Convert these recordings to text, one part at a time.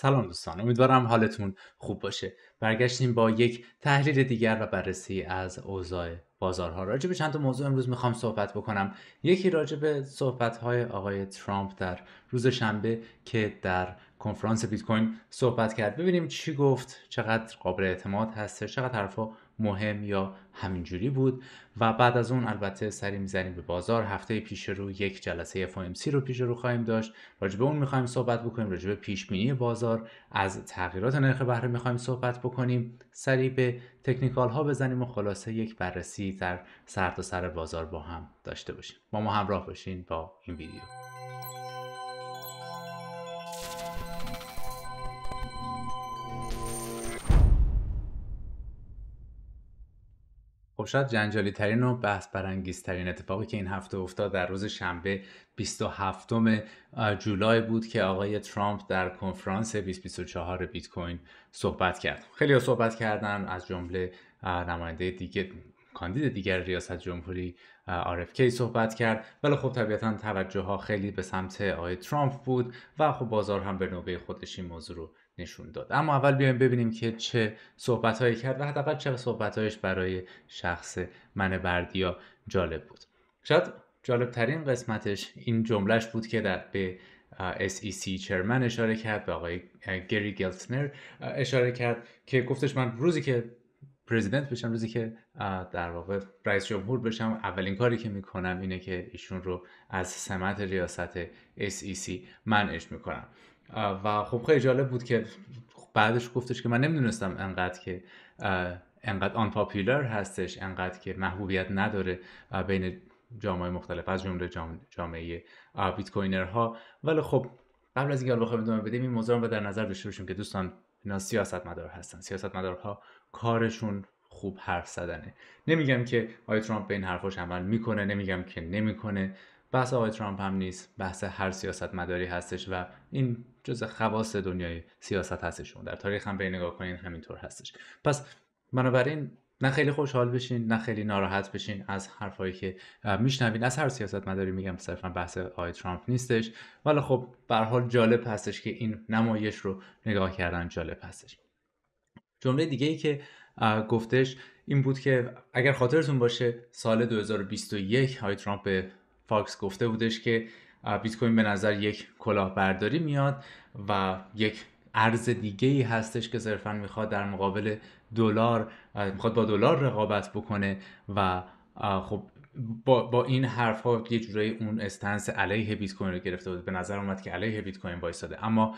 سلام دوستان امیدوارم حالتون خوب باشه برگشتیم با یک تحلیل دیگر و بررسی از اوضاع بازارها راجع به چند تا موضوع امروز میخوام صحبت بکنم یکی راجع به های آقای ترامپ در روز شنبه که در کنفرانس بیت کوین صحبت کرد ببینیم چی گفت چقدر قابل اعتماد هست چقدر حرفا مهم یا همینجوری بود و بعد از اون البته سری میزنیم به بازار هفته پیش رو یک جلسه FOMC رو پیش رو خواهیم داشت به اون میخوایم صحبت بکنیم راجبه پیش بینی بازار از تغییرات نرخ بهره میخوایم صحبت بکنیم سری به تکنیکال ها بزنیم و خلاصه یک بررسی در سرتاسر سر بازار با هم داشته باشیم با ما همراه باشین با این ویدیو خب شاید جنجالی ترین و بحث برانگیزترین اتفاقی که این هفته افتاد در روز شنبه 27 جولای بود که آقای ترامپ در کنفرانس 2024 بیت کوین صحبت کرد. خیلی ها صحبت کردن از جمله نماینده دیگه کاندید دیگر ریاست جمهوری کی صحبت کرد ولی خب طبیعتا توجه ها خیلی به سمت آقای ترامپ بود و خب بازار هم به نوبه خودش این موضوع رو نشون داد اما اول بیایم ببینیم که چه صحبتهایی کرد و حداقل چه صحبتهایش برای شخص من بردیا جالب بود شاید جالب ترین قسمتش این جملهش بود که در به SEC چرمن اشاره کرد به آقای گری گلتنر اشاره کرد که گفتش من روزی که پرزیدنت بشم روزی که در واقع رئیس جمهور بشم اولین کاری که میکنم اینه که ایشون رو از سمت ریاست SEC منعش میکنم و خب خیلی جالب بود که بعدش گفتش که من نمیدونستم انقدر که انقدر آن پاپیلر هستش انقدر که محبوبیت نداره بین جامعه مختلف از جمله جامعه بیت کوینرها ولی خب قبل از اینکه حالا بخوایم ادامه بدیم این موضوع رو در نظر داشته باشیم که دوستان اینا مدار هستن سیاست سیاستمدارها کارشون خوب حرف زدنه نمیگم که آیا ترامپ به این حرفاش عمل میکنه نمیگم که نمیکنه بحث آقای ترامپ هم نیست بحث هر سیاست مداری هستش و این جز خواص دنیای سیاست هستشون در تاریخ هم به نگاه کنین همینطور هستش پس بنابراین نه خیلی خوشحال بشین نه خیلی ناراحت بشین از حرفایی که میشنوین از هر سیاست مداری میگم صرفا بحث آقای ترامپ نیستش ولی خب برحال حال جالب هستش که این نمایش رو نگاه کردن جالب هستش جمله دیگه ای که گفتش این بود که اگر خاطرتون باشه سال 2021 های ترامپ به فاکس گفته بودش که بیت کوین به نظر یک کلاهبرداری میاد و یک ارز دیگه ای هستش که صرفا میخواد در مقابل دلار میخواد با دلار رقابت بکنه و خب با, با این حرف ها یه جورایی اون استنس علیه بیت کوین رو گرفته بود به نظر اومد که علیه بیت کوین وایساده اما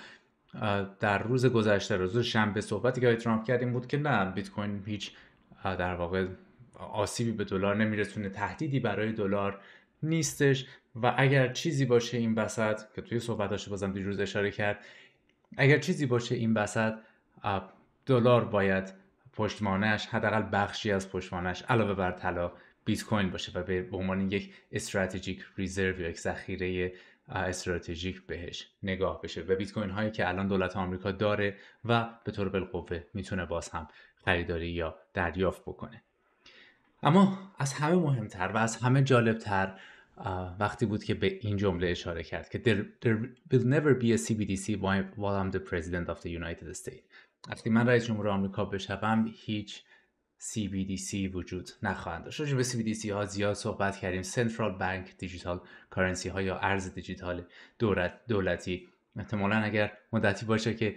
در روز گذشته روز شنبه صحبتی که ترامپ کردیم بود که نه بیت کوین هیچ در واقع آسیبی به دلار نمیرسونه تهدیدی برای دلار نیستش و اگر چیزی باشه این بسط که توی صحبتاش بازم دیروز اشاره کرد اگر چیزی باشه این بسط دلار باید پشتوانش حداقل بخشی از پشتوانش علاوه بر طلا بیت کوین باشه و به عنوان یک استراتژیک ریزرو یا یک ذخیره استراتژیک بهش نگاه بشه و بیت کوین هایی که الان دولت آمریکا داره و به طور بالقوه میتونه باز هم خریداری یا دریافت بکنه اما از همه مهمتر و از همه جالبتر وقتی بود که به این جمله اشاره کرد که there, there will never be a CBDC while I'm the president of the United States وقتی من رئیس جمهور آمریکا بشوم هیچ CBDC وجود نخواهند داشت. راجع به CBDC ها زیاد صحبت کردیم. Central Bank Digital کارنسی ها یا ارز دیجیتال دولت دولتی احتمالا اگر مدتی باشه که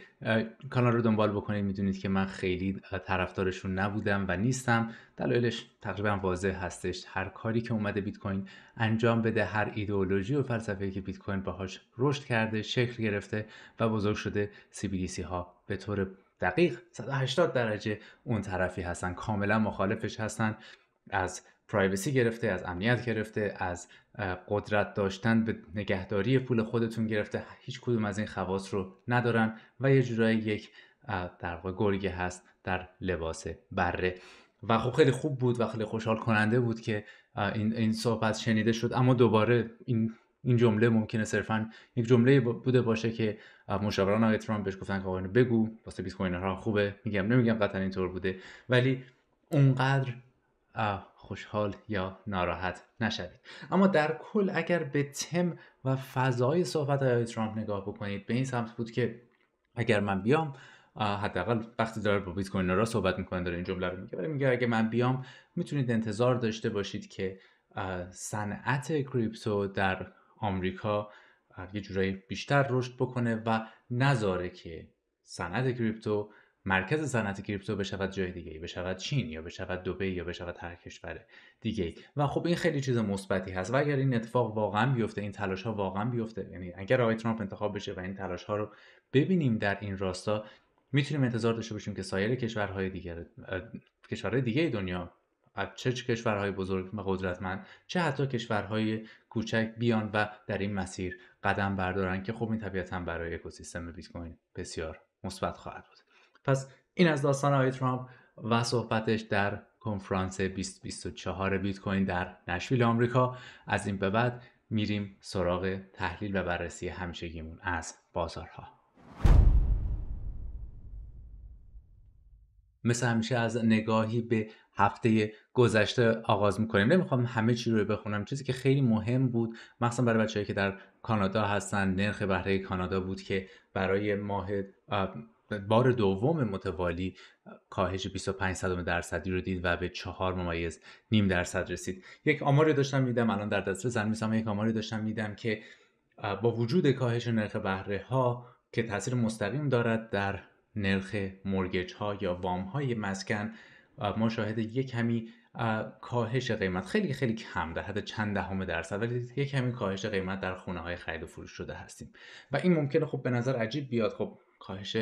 کانال رو دنبال بکنید میدونید که من خیلی طرفدارشون نبودم و نیستم دلایلش تقریبا واضح هستش هر کاری که اومده بیت کوین انجام بده هر ایدئولوژی و فلسفه‌ای که بیت کوین باهاش رشد کرده شکل گرفته و بزرگ شده سی ها به طور دقیق 180 درجه اون طرفی هستن کاملا مخالفش هستن از پرایوسی گرفته از امنیت گرفته از قدرت داشتن به نگهداری پول خودتون گرفته هیچ کدوم از این خواص رو ندارن و یه جورایی یک در واقع گرگه هست در لباس بره و خب خیلی خوب بود و خیلی خوشحال کننده بود که این, این صحبت شنیده شد اما دوباره این این جمله ممکنه صرفا یک جمله بوده باشه که مشاوران آقای ترامپ بهش گفتن که بگو واسه بیت خوبه میگم نمیگم قطعا اینطور بوده ولی اونقدر خوشحال یا ناراحت نشوید اما در کل اگر به تم و فضای صحبت های ترامپ نگاه بکنید به این سمت بود که اگر من بیام حداقل وقتی داره با بیت کوین را صحبت میکنه داره این جمله رو میگه ولی میگه اگه من بیام میتونید انتظار داشته باشید که صنعت کریپتو در آمریکا یه جورایی بیشتر رشد بکنه و نذاره که صنعت کریپتو مرکز صنعت کریپتو بشود جای دیگه ای بشود چین یا بشود دبی یا بشود هر کشور دیگه و خب این خیلی چیز مثبتی هست و اگر این اتفاق واقعا بیفته این تلاش ها واقعا بیفته یعنی اگر آقای ترامپ انتخاب بشه و این تلاش ها رو ببینیم در این راستا میتونیم انتظار داشته باشیم که سایر کشورهای دیگر کشورهای دیگه دنیا از چه کشورهای بزرگ و قدرتمند چه حتی کشورهای کوچک بیان و در این مسیر قدم بردارن که خب این طبیعتا برای اکوسیستم بیت کوین بسیار مثبت خواهد پس این از داستان آقای ترامپ و صحبتش در کنفرانس 2024 بیت کوین در نشویل آمریکا از این به بعد میریم سراغ تحلیل و بررسی همیشگیمون از بازارها مثل همیشه از نگاهی به هفته گذشته آغاز میکنیم نمیخوام همه چی رو بخونم چیزی که خیلی مهم بود مخصوصا برای بچههایی که در کانادا هستن نرخ بهره کانادا بود که برای ماه بار دوم متوالی کاهش 25 درصدی رو دید و به چهار ممیز نیم درصد رسید یک آماری داشتم میدم الان در زن میسم یک آماری داشتم میدم که با وجود کاهش نرخ بهره ها که تاثیر مستقیم دارد در نرخ مرگج ها یا وام های مسکن ما شاهد یک کمی کاهش قیمت خیلی خیلی کم در حد چند دهم درصد ولی یک کمی کاهش قیمت در خونه های خرید و فروش شده هستیم و این ممکنه خب به نظر عجیب بیاد خب کاهش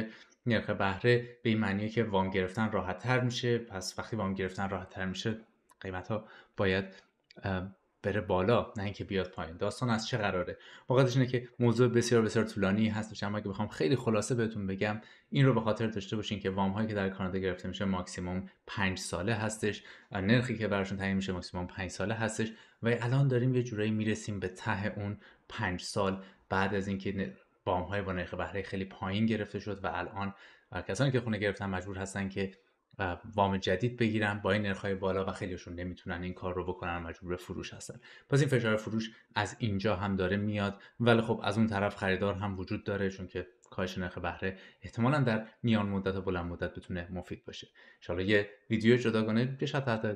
نرخ بهره به این معنیه که وام گرفتن راحت تر میشه پس وقتی وام گرفتن راحت میشه قیمت ها باید بره بالا نه اینکه بیاد پایین داستان از چه قراره واقعتش اینه که موضوع بسیار بسیار طولانی هستش اما اگه بخوام خیلی خلاصه بهتون بگم این رو به خاطر داشته باشین که وام هایی که در کانادا گرفته میشه ماکسیموم 5 ساله هستش نرخی که براشون تعیین میشه ماکسیموم 5 ساله هستش و الان داریم یه جورایی میرسیم به ته اون 5 سال بعد از اینکه وام های با نرخ بهره خیلی پایین گرفته شد و الان کسانی که خونه گرفتن مجبور هستن که وام جدید بگیرن با این نرخ بالا و خیلیشون نمیتونن این کار رو بکنن مجبور به فروش هستن پس این فشار فروش از اینجا هم داره میاد ولی خب از اون طرف خریدار هم وجود داره چون که کاهش نرخ بهره احتمالا در میان مدت و بلند مدت بتونه مفید باشه ان یه ویدیو جداگانه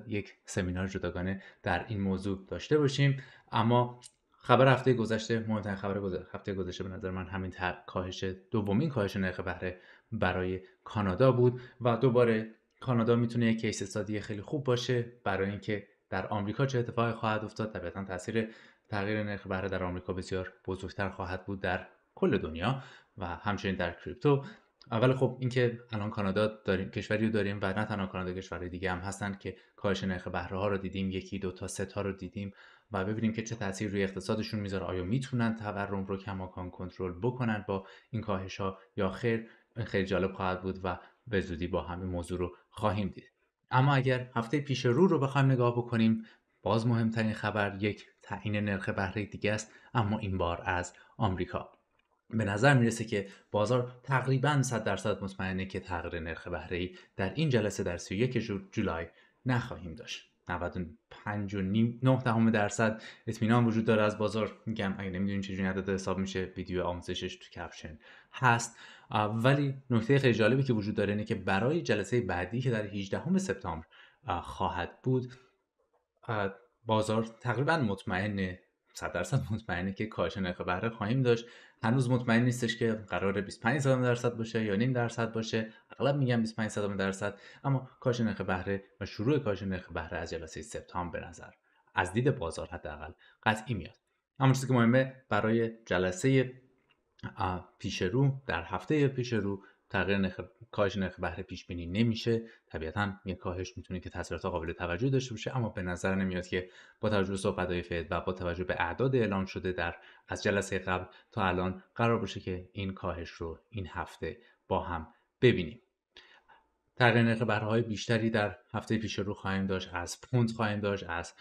یک سمینار جداگانه در این موضوع داشته باشیم اما خبر هفته گذشته مهمترین خبر هفته گذشته به نظر من همین تر... کاهش دومین کاهش نرخ بهره برای کانادا بود و دوباره کانادا میتونه یک کیس استادی خیلی خوب باشه برای اینکه در آمریکا چه اتفاقی خواهد افتاد طبیعتا تاثیر تغییر نرخ بهره در آمریکا بسیار بزرگتر خواهد بود در کل دنیا و همچنین در کریپتو اول خب اینکه الان کانادا داریم کشوری رو داریم و نه تنها کانادا کشور دیگه هم هستن که کاهش نرخ بهره ها رو دیدیم یکی دو تا سه تا رو دیدیم و ببینیم که چه تاثیر روی اقتصادشون میذاره آیا میتونن تورم رو کماکان کنترل بکنن با این کاهش ها یا خیر خیلی جالب خواهد بود و به زودی با همین موضوع رو خواهیم دید اما اگر هفته پیش رو رو بخوایم نگاه بکنیم باز مهمترین خبر یک تعیین نرخ بهره دیگه است اما این بار از آمریکا به نظر میرسه که بازار تقریبا 100 درصد مطمئنه که تغییر نرخ بهره در این جلسه در 31 جولای نخواهیم داشت 95 و نیم درصد اطمینان وجود داره از بازار میگم اگه نمیدونین جوری عدد حساب میشه ویدیو آموزشش تو کپشن هست ولی نکته خیلی جالبی که وجود داره اینه که برای جلسه بعدی که در 18 سپتامبر خواهد بود بازار تقریبا مطمئنه 100 درصد مطمئنه که کاهش نرخ خواهیم داشت هنوز مطمئن نیستش که قرار 25 درصد باشه یا نیم درصد باشه اغلب میگم 25 صدام درصد اما کاهش نرخ بهره و شروع کاهش نرخ بهره از جلسه سپتامبر به نظر از دید بازار حداقل قطعی میاد اما چیزی که مهمه برای جلسه پیش رو در هفته پیش رو تغییر نرخ کاهش نرخ بهره پیش بینی نمیشه طبیعتا یه کاهش میتونه که تاثیرات قابل توجه داشته باشه اما به نظر نمیاد که با توجه به صحبت های فد و با توجه به اعداد اعلام شده در از جلسه قبل تا الان قرار باشه که این کاهش رو این هفته با هم ببینیم تغییر برهای بیشتری در هفته پیش رو خواهیم داشت از پوند خواهیم داشت از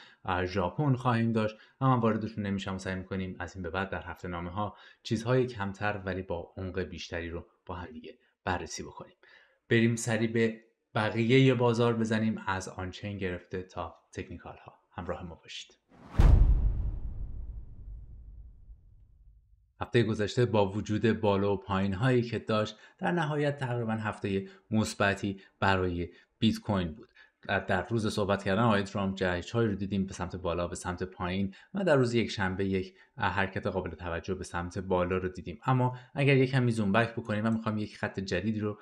ژاپن خواهیم داشت اما واردشون نمیشم و سعی میکنیم از این به بعد در هفته نامه ها چیزهای کمتر ولی با عمق بیشتری رو با هم دیگه بررسی بکنیم بریم سری به بقیه بازار بزنیم از آنچین گرفته تا تکنیکال ها همراه ما باشید هفته گذشته با وجود بالا و پایین هایی که داشت در نهایت تقریبا هفته مثبتی برای بیت کوین بود در روز صحبت کردن آقای ترامپ جهش های رو دیدیم به سمت بالا به سمت پایین و در روز یک شنبه یک حرکت قابل توجه به سمت بالا رو دیدیم اما اگر یک کمی زوم بکنیم و میخوام یک خط جدید رو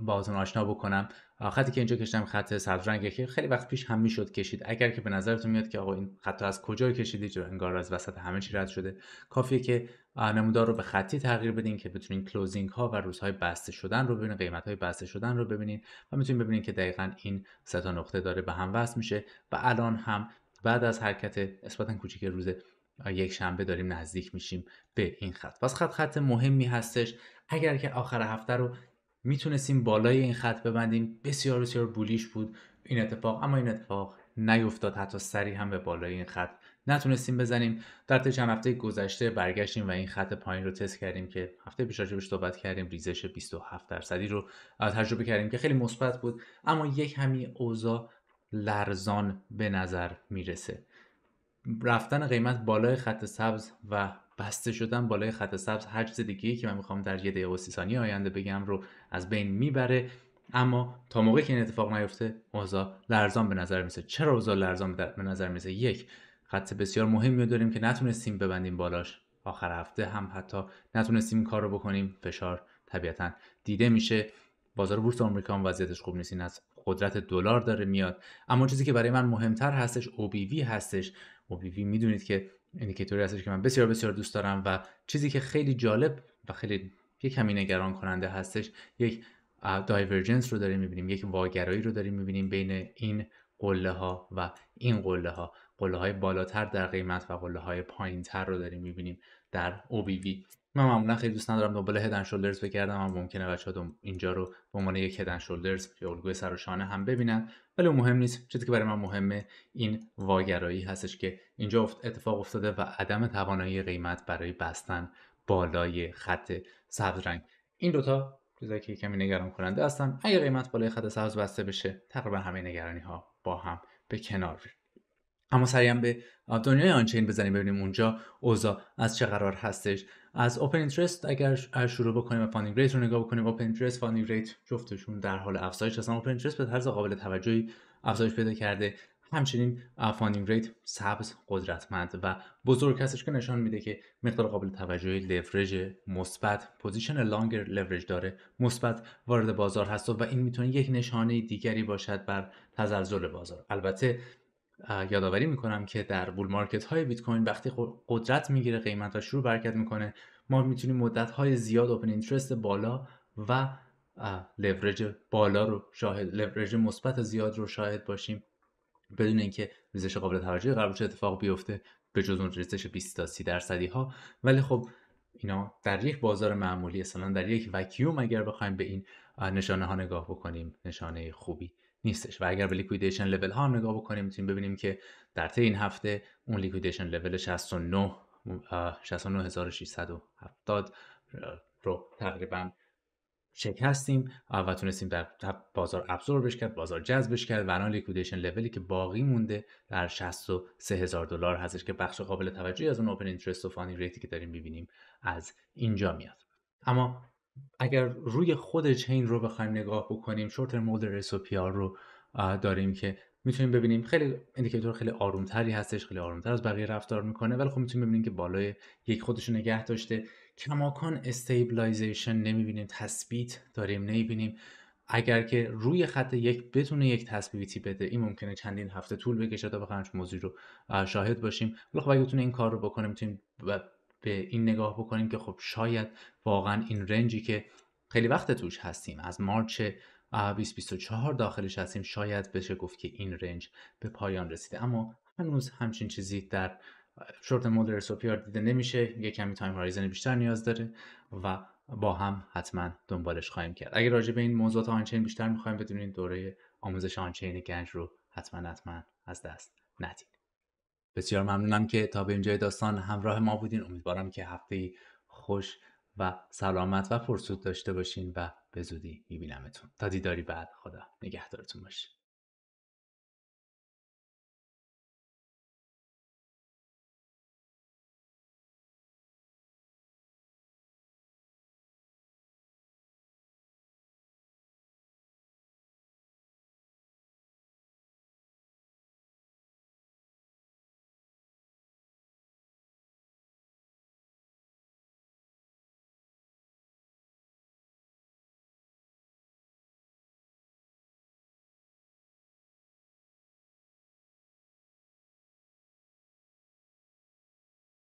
با آشنا بکنم خطی که اینجا کشتم خط سبز رنگی که خیلی وقت پیش هم میشد کشید اگر که به نظرتون میاد که آقا این خط از کجا کشیدی چرا انگار از وسط همه چی رد شده کافیه که نمودار رو به خطی تغییر بدین که بتونین کلوزینگ ها و روزهای بسته شدن رو ببینین قیمت های بسته شدن رو ببینین و میتونین ببینین که دقیقا این سه تا نقطه داره به هم وصل میشه و الان هم بعد از حرکت اثبات کوچیک روز یک شنبه داریم نزدیک میشیم به این خط پس خط خط مهمی هستش اگر که آخر هفته رو میتونستیم بالای این خط ببندیم بسیار بسیار بولیش بود این اتفاق اما این اتفاق نیفتاد حتی سری هم به بالای این خط نتونستیم بزنیم در طی چند هفته گذشته برگشتیم و این خط پایین رو تست کردیم که هفته پیش راجبش صحبت کردیم ریزش 27 درصدی رو تجربه کردیم که خیلی مثبت بود اما یک همی اوضاع لرزان به نظر میرسه رفتن قیمت بالای خط سبز و بسته شدن بالای خط سبز هر چیز دیگه که من میخوام در یه دقیقه و سی ثانیه آینده بگم رو از بین میبره اما تا موقعی که این اتفاق نیفته اوضاع لرزان به نظر میسه چرا اوضاع لرزان به نظر میسه یک خط بسیار مهمی داریم که نتونستیم ببندیم بالاش آخر هفته هم حتی نتونستیم کار رو بکنیم فشار طبیعتا دیده میشه بازار بورس آمریکا هم وضعیتش خوب نیست از قدرت دلار داره میاد اما چیزی که برای من مهمتر هستش OBV هستش OBV میدونید که ایندیکاتوری هستش که من بسیار بسیار دوست دارم و چیزی که خیلی جالب و خیلی یک کمی نگران کننده هستش یک دایورجنس رو داریم میبینیم یک واگرایی رو داریم میبینیم بین این قله ها و این قله ها قله های بالاتر در قیمت و قله های پایین تر رو داریم میبینیم در OBV من معمولا خیلی دوست ندارم دنبال هدن شولدرز بگردم اما ممکنه ها اینجا رو به عنوان یک هدن شولدرز یا الگوی سر و شانه هم ببینن ولی مهم نیست چیزی که برای من مهمه این واگرایی هستش که اینجا اتفاق افتاده و عدم توانایی قیمت برای بستن بالای خط سبز رنگ این دوتا چیزایی که کمی نگران کننده هستن اگه قیمت بالای خط سبز بسته بشه تقریبا همه نگرانی ها با هم به کنار اما سریعا به دنیای آنچین بزنیم ببینیم اونجا اوضاع از چه قرار هستش از اوپن اینترست اگر شروع بکنیم و فاندینگ ریت رو نگاه بکنیم اوپن اینترست فاندینگ ریت جفتشون در حال افزایش هستن اوپن اینترست به طرز قابل توجهی افزایش پیدا کرده همچنین فاندینگ ریت سبز قدرتمند و بزرگ هستش که نشان میده که مقدار قابل توجهی لورج مثبت پوزیشن لانگر لورج داره مثبت وارد بازار هست و این میتونه یک نشانه دیگری باشد بر تزلزل بازار البته یادآوری میکنم که در بول مارکت های بیت کوین وقتی قدرت میگیره قیمت ها شروع برکت میکنه ما میتونیم مدت های زیاد اوپن اینترست بالا و لورج بالا رو شاهد لورج مثبت زیاد رو شاهد باشیم بدون اینکه ریزش قابل توجهی قرار اتفاق بیفته به جز اون ریزش 20 تا 30 درصدی ها ولی خب اینا در یک بازار معمولی اصلا در یک وکیوم اگر بخوایم به این نشانه ها نگاه بکنیم نشانه خوبی نیستش و اگر به لیکویدیشن لول ها هم نگاه بکنیم میتونیم ببینیم که در طی این هفته اون لیکویدیشن لول 69 69670 رو تقریبا شکستیم و تونستیم در بازار ابزوربش کرد بازار جذبش کرد و الان لیکویدیشن لولی که باقی مونده در 63,000 دلار هستش که بخش قابل توجهی از اون اوپن اینترست و فانی ریتی که داریم میبینیم از اینجا میاد اما اگر روی خود چین رو بخوایم نگاه بکنیم شورت مودرس و پیار رو داریم که میتونیم ببینیم خیلی ایندیکیتور خیلی آرومتری هستش خیلی آرومتر از بقیه رفتار میکنه ولی خب میتونیم ببینیم که بالای یک خودش نگه داشته کماکان استیبلایزیشن نمیبینیم تثبیت داریم نمیبینیم اگر که روی خط یک بتونه یک تثبیتی بده این ممکنه چندین هفته طول بکشه تا بخوایم موضوع رو شاهد باشیم ولی خب اگه بتونه این کار رو بکنه میتونیم به این نگاه بکنیم که خب شاید واقعا این رنجی که خیلی وقت توش هستیم از مارچ 2024 داخلش هستیم شاید بشه گفت که این رنج به پایان رسیده اما هنوز همچین چیزی در شورت مولر سوپیار دیده نمیشه یه کمی تایم هاریزن بیشتر نیاز داره و با هم حتما دنبالش خواهیم کرد اگر راجع به این موضوعات آنچین بیشتر میخوایم بدونید دوره آموزش آنچین گنج رو حتما حتما از دست ندید بسیار ممنونم که تا به اینجای داستان همراه ما بودین امیدوارم که هفته خوش و سلامت و پرسود داشته باشین و به زودی میبینمتون تا دیداری بعد خدا نگهدارتون باشه